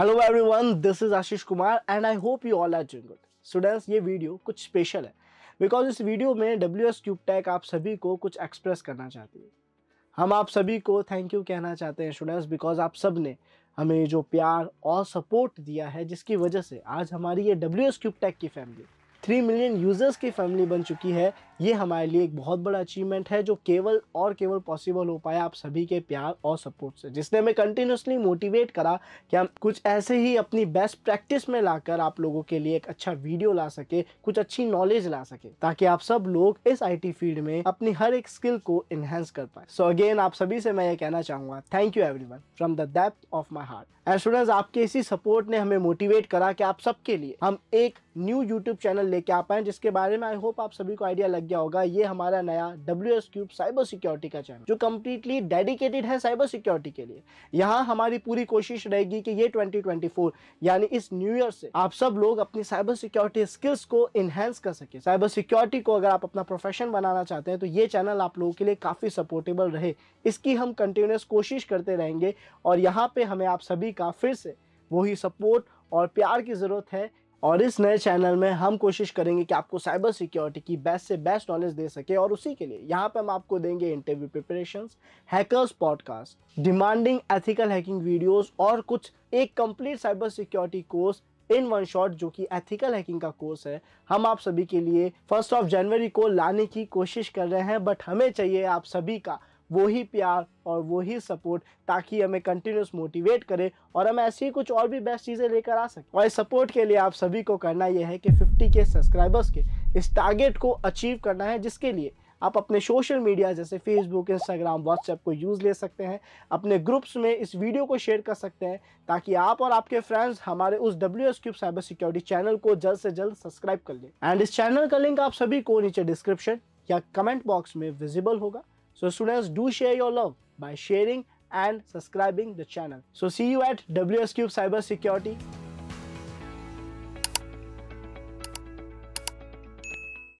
Hello everyone this is Ashish Kumar and I hope you all are doing good students ये video कुछ special है because इस video में W S cube tech आप सभी को कुछ एक्सप्रेस करना चाहती है हम आप सभी को थैंक यू कहना चाहते हैं स्टूडेंट्स बिकॉज आप सब ने हमें जो प्यार और सपोर्ट दिया है जिसकी वजह से आज हमारी ये डब्ल्यू एस क्यूब टैक की फैमिली थ्री मिलियन यूजर्स की फैमिली बन चुकी है ये हमारे लिए एक बहुत बड़ा अचीवमेंट है जो केवल और केवल पॉसिबल हो पाया आप सभी के प्यार और सपोर्ट से जिसने हमें कंटिन्यूसली मोटिवेट करा कि हम कुछ ऐसे ही अपनी बेस्ट प्रैक्टिस में लाकर आप लोगों के लिए एक अच्छा वीडियो ला सके कुछ अच्छी नॉलेज ला सके ताकि आप सब लोग इस आई फील्ड में अपनी हर एक स्किल को एनहेंस कर पाए सो अगेन आप सभी से मैं ये कहना चाहूंगा thank you one from the depth of my heart and students आपके इसी सपोर्ट ने हमें मोटिवेट करा कि आप सबके लिए हम एक न्यू यूट्यूब चैनल लेके आ पाए जिसके बारे में आई होप आप सभी को आइडिया लग गया होगा ये हमारा नया W S cube cyber security का चैनल जो कम्प्लीटली डेडिकेटेड है साइबर सिक्योरिटी के लिए यहाँ हमारी पूरी कोशिश रहेगी कि ये 2024 यानी इस न्यू ईयर से आप सब लोग अपनी साइबर सिक्योरिटी स्किल्स को इनहेंस कर सके साइबर सिक्योरिटी को अगर आप अपना प्रोफेशन बनाना चाहते हैं तो ये चैनल आप लोगों के लिए काफ़ी सपोर्टेबल रहे इसकी हम कंटिन्यूस कोशिश करते रहेंगे और यहाँ पर हमें आप सभी का फिर से वही सपोर्ट और प्यार की ज़रूरत है और इस नए चैनल में हम कोशिश करेंगे कि आपको साइबर सिक्योरिटी की बेस्ट से बेस्ट नॉलेज दे सके और उसी के लिए यहाँ पे हम आपको देंगे interview preparation hackers podcast demanding ethical hacking videos और कुछ एक complete cyber security course in one shot जो कि एथिकल हैकिंग का कोर्स है हम आप सभी के लिए फर्स्ट ऑफ जनवरी को लाने की कोशिश कर रहे हैं बट हमें चाहिए आप सभी का वही प्यार और वही सपोर्ट ताकि हमें कंटिन्यूस मोटिवेट करे और हम ऐसी कुछ और भी बेस्ट चीज़ें लेकर आ सकें और इस सपोर्ट के लिए आप सभी को करना यह है कि 50 के सब्सक्राइबर्स के इस टारगेट को अचीव करना है जिसके लिए आप अपने सोशल मीडिया जैसे फेसबुक इंस्टाग्राम व्हाट्सएप को यूज़ ले सकते हैं अपने ग्रुप्स में इस वीडियो को शेयर कर सकते हैं ताकि आप और आपके फ्रेंड्स हमारे उस W S cube cyber security channel को जल्द से जल्द सब्सक्राइब कर लें एंड इस चैनल का लिंक आप सभी को नीचे डिस्क्रिप्शन या कमेंट बॉक्स में विजिबल होगा So students do share your love by sharing and subscribing the channel. So see you at WS Cube Cyber Security.